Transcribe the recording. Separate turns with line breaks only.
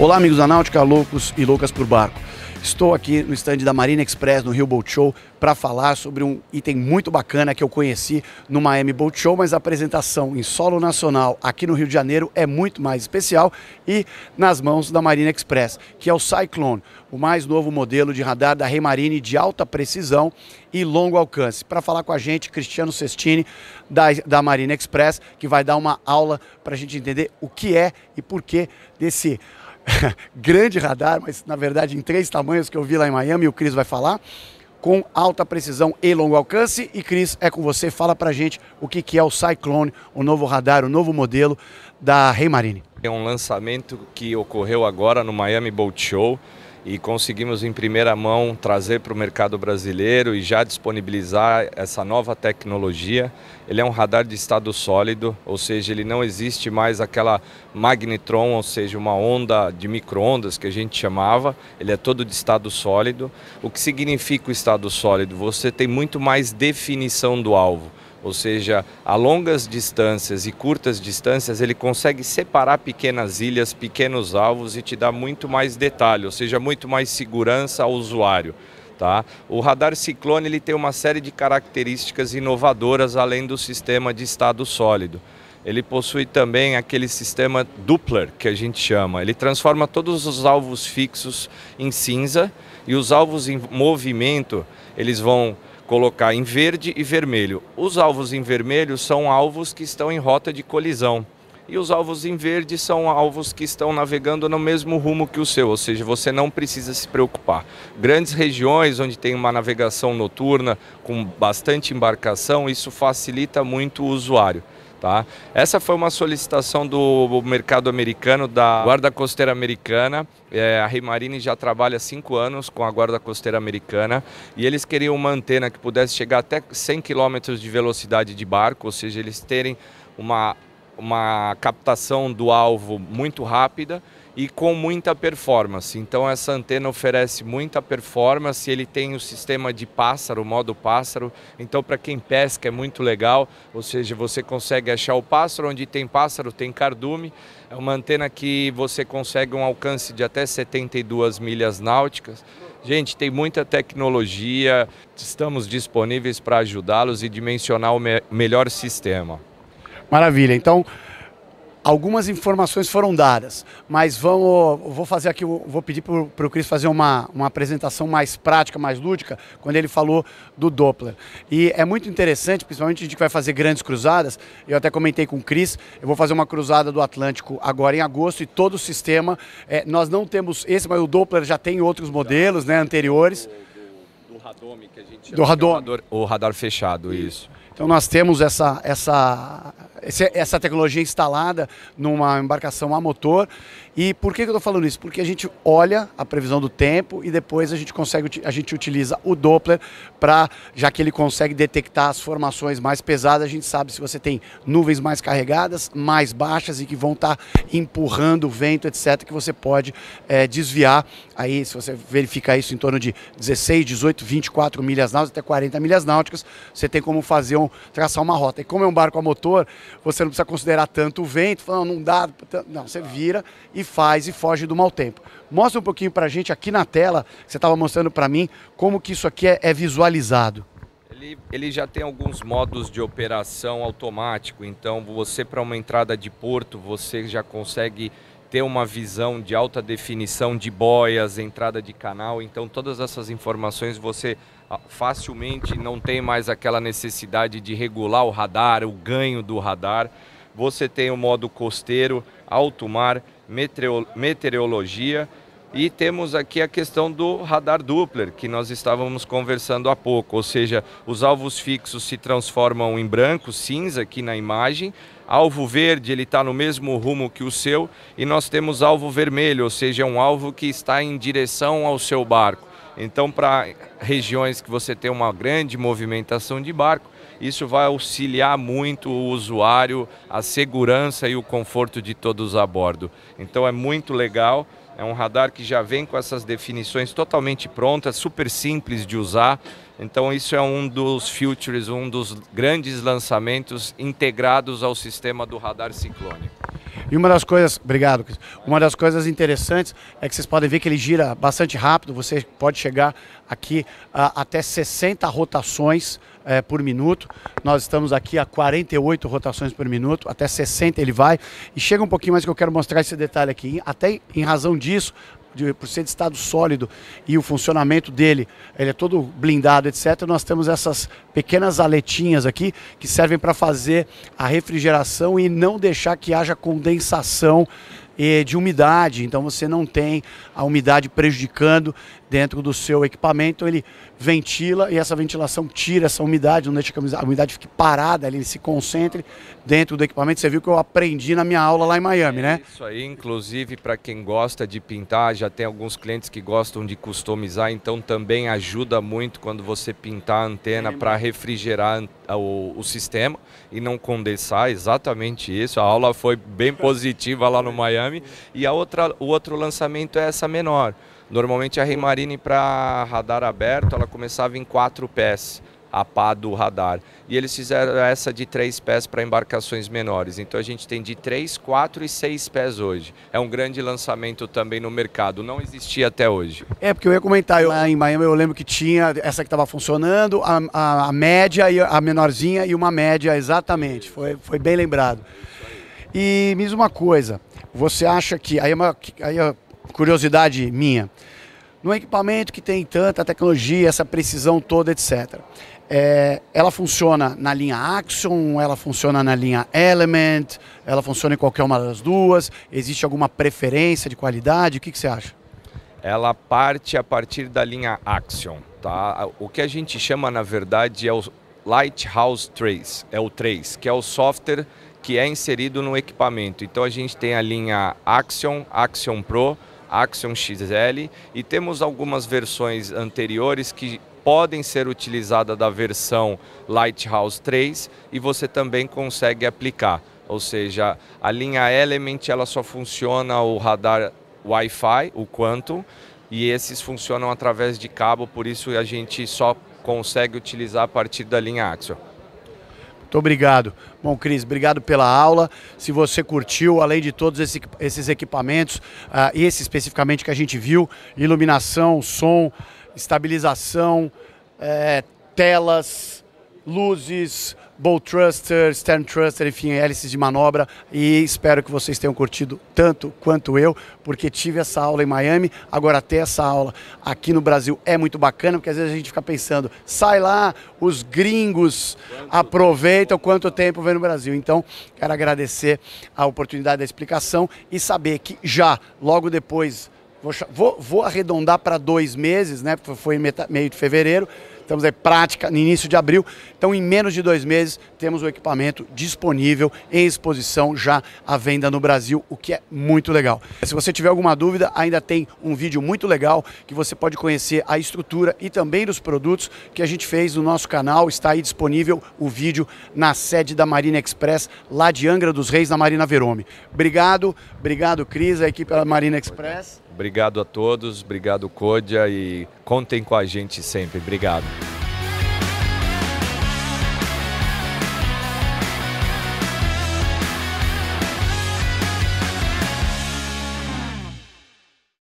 Olá, amigos da Náutica, loucos e loucas por barco. Estou aqui no estande da Marina Express, no Rio Boat Show, para falar sobre um item muito bacana que eu conheci no Miami Boat Show, mas a apresentação em solo nacional aqui no Rio de Janeiro é muito mais especial e nas mãos da Marina Express, que é o Cyclone, o mais novo modelo de radar da Remarine de alta precisão e longo alcance. Para falar com a gente, Cristiano Cestini, da, da Marina Express, que vai dar uma aula para a gente entender o que é e por que desse grande radar, mas na verdade em três tamanhos que eu vi lá em Miami, o Cris vai falar, com alta precisão e longo alcance. E Cris, é com você, fala pra gente o que, que é o Cyclone, o novo radar, o novo modelo da Reimarine.
É um lançamento que ocorreu agora no Miami Boat Show e conseguimos em primeira mão trazer para o mercado brasileiro e já disponibilizar essa nova tecnologia. Ele é um radar de estado sólido, ou seja, ele não existe mais aquela magnetron, ou seja, uma onda de microondas que a gente chamava. Ele é todo de estado sólido. O que significa o estado sólido? Você tem muito mais definição do alvo ou seja, a longas distâncias e curtas distâncias, ele consegue separar pequenas ilhas, pequenos alvos e te dá muito mais detalhe, ou seja, muito mais segurança ao usuário. Tá? O radar ciclone ele tem uma série de características inovadoras além do sistema de estado sólido. Ele possui também aquele sistema Doppler, que a gente chama. Ele transforma todos os alvos fixos em cinza e os alvos em movimento, eles vão colocar em verde e vermelho. Os alvos em vermelho são alvos que estão em rota de colisão. E os alvos em verde são alvos que estão navegando no mesmo rumo que o seu, ou seja, você não precisa se preocupar. Grandes regiões onde tem uma navegação noturna com bastante embarcação, isso facilita muito o usuário. Tá? Essa foi uma solicitação do mercado americano, da Guarda Costeira Americana. É, a Rimarine já trabalha há cinco anos com a Guarda Costeira Americana e eles queriam uma antena que pudesse chegar até 100 km de velocidade de barco, ou seja, eles terem uma, uma captação do alvo muito rápida e com muita performance. Então essa antena oferece muita performance, ele tem o sistema de pássaro, modo pássaro. Então para quem pesca é muito legal, ou seja, você consegue achar o pássaro, onde tem pássaro tem cardume. É uma antena que você consegue um alcance de até 72 milhas náuticas. Gente, tem muita tecnologia, estamos disponíveis para ajudá-los e dimensionar o me melhor sistema.
Maravilha. Então, Algumas informações foram dadas, mas vamos, vou fazer aqui, vou pedir para o Cris fazer uma, uma apresentação mais prática, mais lúdica, quando ele falou do Doppler. E é muito interessante, principalmente a gente vai fazer grandes cruzadas, eu até comentei com o Cris, eu vou fazer uma cruzada do Atlântico agora em agosto e todo o sistema, é, nós não temos esse, mas o Doppler já tem outros modelos né, anteriores.
Do, Radome, que a gente chama. Do Radome. É o, radar, o radar fechado, isso. isso.
Então nós temos essa, essa, essa tecnologia instalada numa embarcação a motor. E por que, eu estou falando isso? Porque a gente olha a previsão do tempo e depois a gente consegue, a gente utiliza o Doppler para, já que ele consegue detectar as formações mais pesadas, a gente sabe se você tem nuvens mais carregadas, mais baixas e que vão estar tá empurrando o vento, etc., que você pode é, desviar. Aí, se você verificar isso em torno de 16, 18, 24 milhas náuticas, até 40 milhas náuticas, você tem como fazer um, traçar uma rota. E como é um barco a motor, você não precisa considerar tanto o vento, falando, não dá, não, você vira e faz e foge do mau tempo. Mostra um pouquinho para a gente aqui na tela, que você estava mostrando para mim, como que isso aqui é, é visualizado.
Ele, ele, já tem alguns modos de operação automático, então você para uma entrada de porto, você já consegue ter uma visão de alta definição de boias, entrada de canal, então todas essas informações você facilmente não tem mais aquela necessidade de regular o radar, o ganho do radar. Você tem o modo costeiro, alto mar, meteorologia e temos aqui a questão do radar Doppler, que nós estávamos conversando há pouco, ou seja, os alvos fixos se transformam em branco, cinza aqui na imagem, alvo verde ele está no mesmo rumo que o seu e nós temos alvo vermelho, ou seja, é um alvo que está em direção ao seu barco. Então, para regiões que você tem uma grande movimentação de barco, isso vai auxiliar muito o usuário, a segurança e o conforto de todos a bordo. Então, é muito legal. É um radar que já vem com essas definições totalmente prontas, super simples de usar. Então isso é um dos futures, um dos grandes lançamentos integrados ao sistema do radar ciclônico.
E uma das coisas, obrigado, Uma das coisas interessantes é que vocês podem ver que ele gira bastante rápido, você pode chegar aqui a, ah, até 60 rotações é, por minuto. Nós estamos aqui a 48 rotações por minuto, até 60 ele vai. E chega um pouquinho mais que eu quero mostrar esse detalhe aqui. Até em razão disso, de, por ser de estado sólido e o funcionamento dele, ele é todo blindado, etc., nós temos essas pequenas aletinhas aqui que servem para fazer a refrigeração e não deixar que haja condensação eh, de umidade, então você não tem a umidade prejudicando dentro do seu equipamento, ele ventila e essa ventilação tira essa umidade, não deixa que a umidade fique parada, ele se concentre dentro do equipamento. Você viu que eu aprendi na minha aula lá em Miami, né?
Isso aí, inclusive, para quem gosta de pintar, já tem alguns clientes que gostam de customizar, então também ajuda muito quando você pintar a antena para refrigerar o, o sistema e não condensar, exatamente isso. A aula foi bem positiva lá no Miami. E a outra, o outro lançamento é essa menor. Normalmente a Reimarine para radar aberto, ela começava em quatro pés a pá do radar. E eles fizeram essa de três pés para embarcações menores. Então a gente tem de três, quatro e seis pés hoje. É um grande lançamento também no mercado. Não existia até hoje.
É, porque eu ia comentar, eu, lá em Miami eu lembro que tinha essa que estava funcionando, a, a, a, média, e a menorzinha e uma média, exatamente. Foi, foi bem lembrado. E mesma coisa, você acha que. Aí é aí é curiosidade minha. no equipamento que tem tanta tecnologia, essa precisão toda, etc. É, ela funciona na linha Action, ela funciona na linha Element, ela funciona em qualquer uma das duas. Existe alguma preferência de qualidade? O que, que você acha?
Ela parte a partir da linha Axion. Tá? O que a gente chama, na verdade, é o Lighthouse 3, é o 3, que é o software que é inserido no equipamento. Então a gente tem a linha Axion, Axion Pro, Axion XL e temos algumas versões anteriores que podem ser utilizadas da versão Lighthouse 3 e você também consegue aplicar. Ou seja, a linha Element ela só funciona o radar Wi-Fi, o Quantum, e esses funcionam através de cabo, por isso a gente só consegue utilizar a partir da linha Axion.
Muito obrigado. Bom, Cris, obrigado pela aula. Se você curtiu, além de todos esse, esses equipamentos, uh, esse especificamente que a gente viu, iluminação, som, estabilização, é, telas, luzes, Bolt Truster, Stern truster enfim, hélices de manobra e espero que vocês tenham curtido tanto quanto eu, porque tive essa aula em Miami, agora ter essa aula aqui no Brasil é muito bacana, porque às vezes a gente fica pensando, sai lá, os gringos aproveitam quanto tempo vem no Brasil. Então, quero agradecer a oportunidade da explicação e saber que já, logo depois, vou, vou arredondar para dois meses, né, foi meio de fevereiro, estamos aí prática no início de abril. Então, em menos de dois meses, temos o equipamento disponível em exposição já à venda no Brasil, o que é muito legal. Se você tiver alguma dúvida, ainda tem um vídeo muito legal que você pode conhecer a estrutura e também dos produtos que a gente fez no nosso canal. Está aí disponível o vídeo na sede da Marina Express, lá de Angra dos Reis, na Marina Verome. Obrigado, obrigado, Cris, a equipe da Marina Express.
Obrigado a todos, obrigado, Códia, e contem com a gente sempre. Obrigado.